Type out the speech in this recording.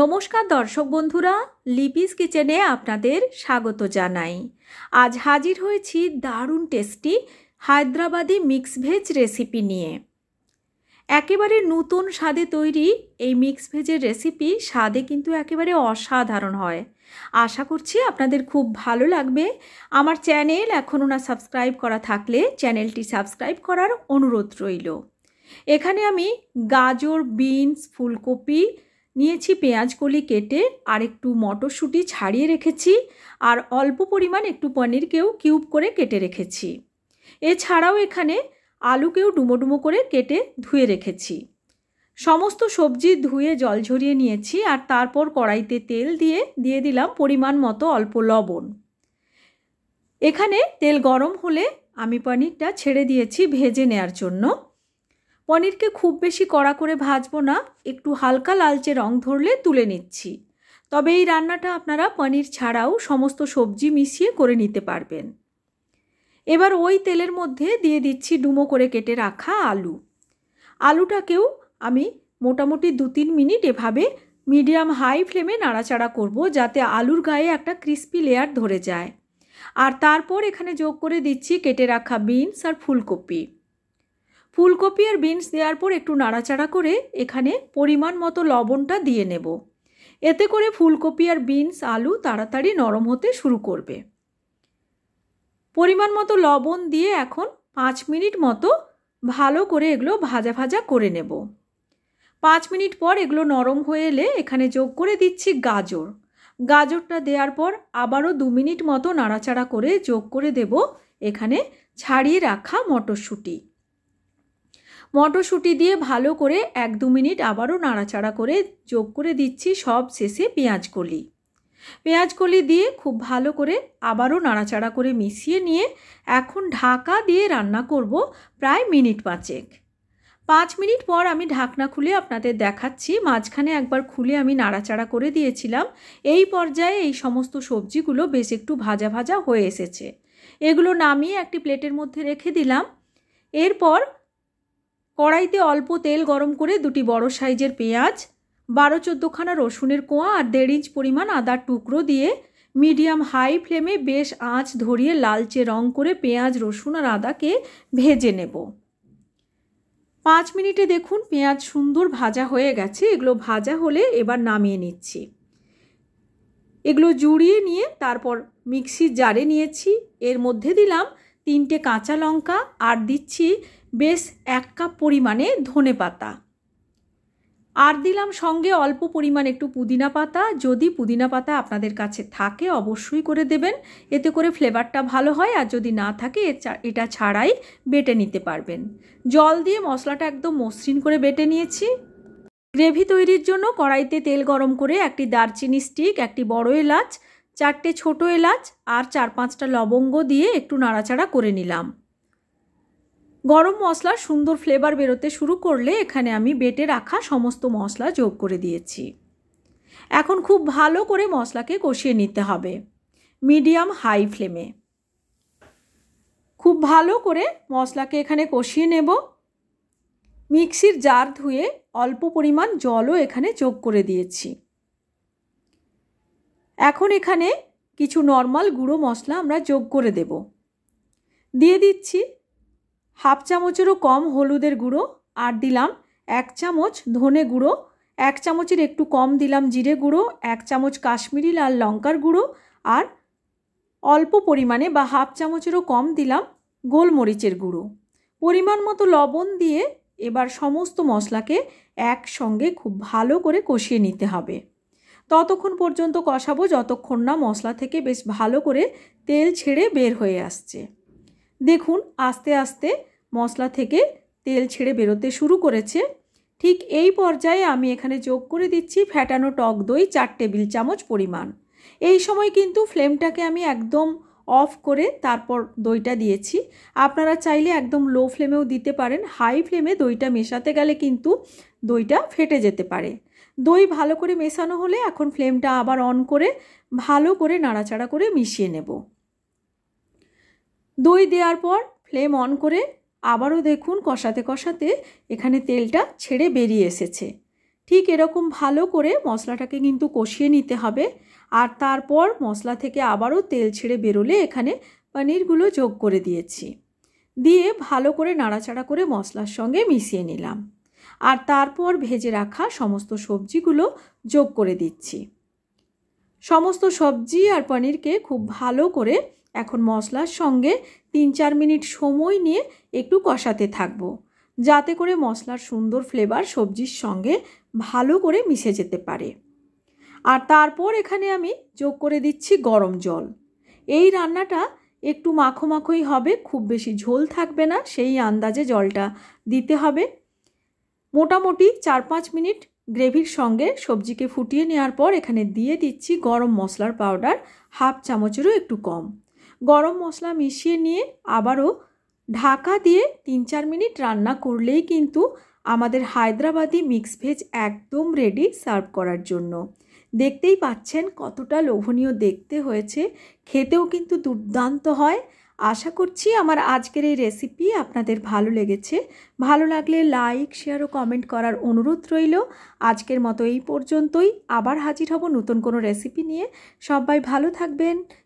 নমস্কার দর্শক বন্ধুরা লিপিস কিচেনে আপনাদের স্বাগত জানাই আজ হাজির হয়েছি দারুণ tasty Hyderabadi mix veg recipe নিয়ে একেবারে নতুন স্বাদে তৈরি এই মিক্স ভেজের রেসিপি স্বাদে কিন্তু একেবারে অসাধারণ হয় আশা করছি আপনাদের খুব ভালো লাগবে আমার চ্যানেল এখনও না সাবস্ক্রাইব করা থাকলে চ্যানেলটি সাবস্ক্রাইব করার অনুরোধ রইল এখানে আমি গাজর বিনস ফুলকপি নিয়েছি পেঁয়াজ কলি কেটে আর একটু মটরশুঁটি ছাড়িয়ে রেখেছি আর অল্প পরিমাণ একটু পনিরকেও কিউব করে কেটে রেখেছি এছাড়াও এখানে আলুকেও ডুমো ডুমো করে কেটে ধুয়ে রেখেছি সমস্ত সবজি ধুয়ে জল ঝরিয়ে নিয়েছি আর তারপর কড়াইতে তেল দিয়ে দিয়ে দিলাম পরিমাণ মতো অল্প লবণ এখানে তেল গরম হলে আমি পনিরটা ছেড়ে দিয়েছি ভেজে নেয়ার জন্য পনিরকে খুব বেশি কড়া করে ভাজবো না একটু হালকা লালচে রং ধরলে তুলে নিচ্ছি তবে এই রান্নাটা আপনারা পনির ছাড়াও সমস্ত সবজি মিশিয়ে করে নিতে পারবেন এবার ওই তেলের মধ্যে দিয়ে দিচ্ছি ডুমো করে কেটে রাখা আলু আলুটাকেও আমি মোটামুটি দু তিন মিনিট এভাবে মিডিয়াম হাই ফ্লেমে নাড়াচাড়া করব যাতে আলুর গায়ে একটা ক্রিস্পি লেয়ার ধরে যায় আর তারপর এখানে যোগ করে দিচ্ছি কেটে রাখা বিনস আর ফুলকপি ফুলকপি আর বিনস দেওয়ার পর একটু নাড়াচাড়া করে এখানে পরিমাণ মতো লবণটা দিয়ে নেব এতে করে ফুলকপি আর বিনস আলু তাড়াতাড়ি নরম হতে শুরু করবে পরিমাণ মতো লবণ দিয়ে এখন পাঁচ মিনিট মতো ভালো করে এগুলো ভাজা ভাজা করে নেব পাঁচ মিনিট পর এগুলো নরম হয়ে এলে এখানে যোগ করে দিচ্ছি গাজর গাজরটা দেওয়ার পর আবারও দু মিনিট মতো নাড়াচাড়া করে যোগ করে দেব এখানে ছাড়িয়ে রাখা মটরশুঁটি মটরশুঁটি দিয়ে ভালো করে এক দু মিনিট আবারও নাড়াচাড়া করে যোগ করে দিচ্ছি সব শেষে পেঁয়াজ কলি পেঁয়াজ কলি দিয়ে খুব ভালো করে আবারও নাড়াচাড়া করে মিশিয়ে নিয়ে এখন ঢাকা দিয়ে রান্না করব প্রায় মিনিট পাঁচেক পাঁচ মিনিট পর আমি ঢাকনা খুলে আপনাদের দেখাচ্ছি মাঝখানে একবার খুলে আমি নাড়াচাড়া করে দিয়েছিলাম এই পর্যায়ে এই সমস্ত সবজিগুলো বেশ একটু ভাজা ভাজা হয়ে এসেছে এগুলো নামিয়ে একটি প্লেটের মধ্যে রেখে দিলাম এরপর কড়াইতে অল্প তেল গরম করে দুটি বড় সাইজের পেঁয়াজ বারো চোদ্দোখানা রসুনের কোয়া আর দেড় ইঞ্চ পরিমাণ আদার টুকরো দিয়ে মিডিয়াম হাই ফ্লেমে বেশ আঁচ ধরিয়ে লালচে রং করে পেঁয়াজ রসুন আর আদাকে ভেজে নেব পাঁচ মিনিটে দেখুন পেঁয়াজ সুন্দর ভাজা হয়ে গেছে এগুলো ভাজা হলে এবার নামিয়ে নিচ্ছি এগুলো জুড়িয়ে নিয়ে তারপর মিক্সির জারে নিয়েছি এর মধ্যে দিলাম তিনটে কাঁচা লঙ্কা আর দিচ্ছি বেশ এক কাপ পরিমাণে ধনে পাতা আর দিলাম সঙ্গে অল্প পরিমাণ একটু পুদিনা পাতা যদি পুদিনা পাতা আপনাদের কাছে থাকে অবশ্যই করে দেবেন এতে করে ফ্লেভারটা ভালো হয় আর যদি না থাকে এটা ছাড়াই বেটে নিতে পারবেন জল দিয়ে মশলাটা একদম মসৃণ করে বেটে নিয়েছি গ্রেভি তৈরির জন্য কড়াইতে তেল গরম করে একটি দারচিনি স্টিক একটি বড় এলাচ চারটে ছোট এলাচ আর চার পাঁচটা লবঙ্গ দিয়ে একটু নাড়াচাড়া করে নিলাম গরম মশলার সুন্দর ফ্লেভার বেরোতে শুরু করলে এখানে আমি বেটে রাখা সমস্ত মশলা যোগ করে দিয়েছি এখন খুব ভালো করে মশলাকে কষিয়ে নিতে হবে মিডিয়াম হাই ফ্লেমে খুব ভালো করে মশলাকে এখানে কষিয়ে নেব মিক্সির জার ধুয়ে অল্প পরিমাণ জলও এখানে যোগ করে দিয়েছি এখন এখানে কিছু নর্মাল গুঁড়ো মশলা আমরা যোগ করে দেব দিয়ে দিচ্ছি হাফ চামচেরও কম হলুদের গুঁড়ো আর দিলাম এক চামচ ধনে গুঁড়ো এক চামচের একটু কম দিলাম জিরে গুঁড়ো এক চামচ কাশ্মীরি লাল লঙ্কার গুঁড়ো আর অল্প পরিমাণে বা হাফ চামচেরও কম দিলাম গোলমরিচের গুঁড়ো পরিমাণ মতো লবণ দিয়ে এবার সমস্ত মশলাকে একসঙ্গে খুব ভালো করে কষিয়ে নিতে হবে ততক্ষণ পর্যন্ত কষাবো যতক্ষণ না মশলা থেকে বেশ ভালো করে তেল ছেড়ে বের হয়ে আসছে দেখুন আস্তে আস্তে মশলা থেকে তেল ছেড়ে বেরোতে শুরু করেছে ঠিক এই পর্যায়ে আমি এখানে যোগ করে দিচ্ছি ফ্যাটানো টক দই চার টেবিল চামচ পরিমাণ এই সময় কিন্তু ফ্লেমটাকে আমি একদম অফ করে তারপর দইটা দিয়েছি আপনারা চাইলে একদম লো ফ্লেমেও দিতে পারেন হাই ফ্লেমে দইটা মেশাতে গেলে কিন্তু দইটা ফেটে যেতে পারে দই ভালো করে মেশানো হলে এখন ফ্লেমটা আবার অন করে ভালো করে নাড়াচাড়া করে মিশিয়ে নেব দই দেওয়ার পর ফ্লেম অন করে আবারও দেখুন কষাতে কষাতে এখানে তেলটা ছেড়ে বেরিয়ে এসেছে ঠিক এরকম ভালো করে মশলাটাকে কিন্তু কষিয়ে নিতে হবে আর তারপর মশলা থেকে আবারও তেল ছেড়ে বেরোলে এখানে পনিরগুলো যোগ করে দিয়েছি দিয়ে ভালো করে নাড়াচাড়া করে মশলার সঙ্গে মিশিয়ে নিলাম আর তারপর ভেজে রাখা সমস্ত সবজিগুলো যোগ করে দিচ্ছি সমস্ত সবজি আর পনিরকে খুব ভালো করে এখন মশলার সঙ্গে তিন চার মিনিট সময় নিয়ে একটু কষাতে থাকব যাতে করে মশলার সুন্দর ফ্লেভার সবজির সঙ্গে ভালো করে মিশে যেতে পারে আর তারপর এখানে আমি যোগ করে দিচ্ছি গরম জল এই রান্নাটা একটু মাখো মাখোই হবে খুব বেশি ঝোল থাকবে না সেই আন্দাজে জলটা দিতে হবে মোটামুটি চার পাঁচ মিনিট গ্রেভির সঙ্গে সবজিকে ফুটিয়ে নেওয়ার পর এখানে দিয়ে দিচ্ছি গরম মশলার পাউডার হাফ চামচেরও একটু কম গরম মশলা মিশিয়ে নিয়ে আবারও ঢাকা দিয়ে তিন চার মিনিট রান্না করলেই কিন্তু আমাদের হায়দ্রাবাদি মিক্স ভেজ একদম রেডি সার্ভ করার জন্য দেখতেই পাচ্ছেন কতটা লোভনীয় দেখতে হয়েছে খেতেও কিন্তু দুর্দান্ত হয় আশা করছি আমার আজকের এই রেসিপি আপনাদের ভালো লেগেছে ভালো লাগলে লাইক শেয়ার ও কমেন্ট করার অনুরোধ রইল আজকের মতো এই পর্যন্তই আবার হাজির হব নতুন কোনো রেসিপি নিয়ে সবাই ভালো থাকবেন